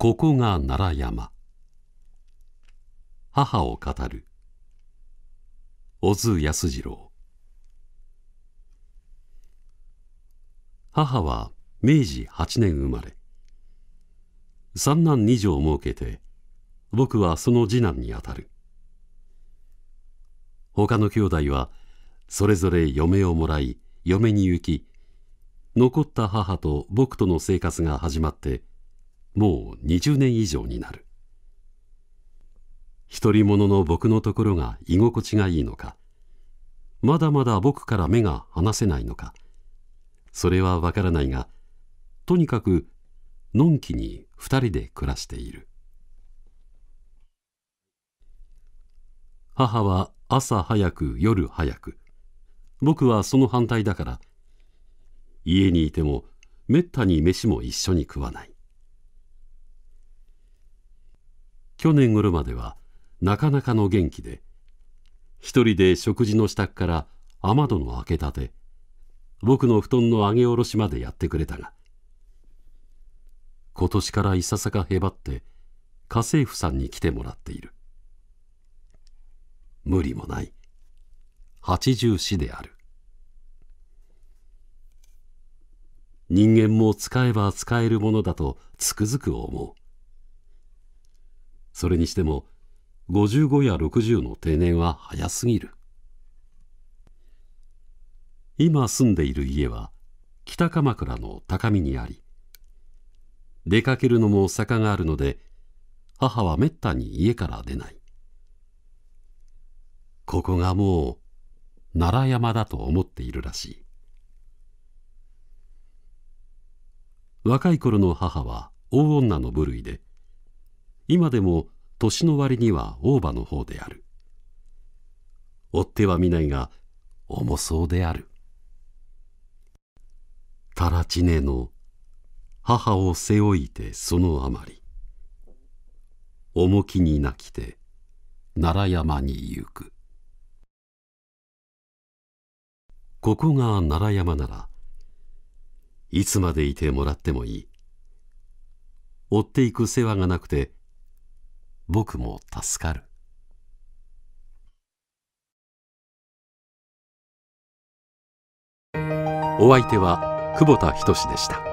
ここが奈良山母を語る小津安二郎母は明治8年生まれ三男二女を設けて僕はその次男にあたる他の兄弟はそれぞれ嫁をもらい嫁に行き残った母と僕との生活が始まってもう20年以上になる独り者の僕のところが居心地がいいのかまだまだ僕から目が離せないのかそれはわからないがとにかくのんきに2人で暮らしている母は朝早く夜早く僕はその反対だから家にいてもめったに飯も一緒に食わない去年頃まではなかなかの元気で一人で食事の支度から雨戸の開けたて僕の布団の上げ下ろしまでやってくれたが今年からいささかへばって家政婦さんに来てもらっている無理もない八十四である人間も使えば使えるものだとつくづく思うそれにしても55や60の定年は早すぎる今住んでいる家は北鎌倉の高見にあり出かけるのも坂があるので母はめったに家から出ないここがもう奈良山だと思っているらしい若い頃の母は大女の部類で今でも年の割には大場の方である追っては見ないが重そうであるタラチネの母を背負いてそのあまり重きになきて奈良山に行くここが奈良山ならいつまでいてもらってもいい追っていく世話がなくて僕も助かる。お相手は久保田仁でした。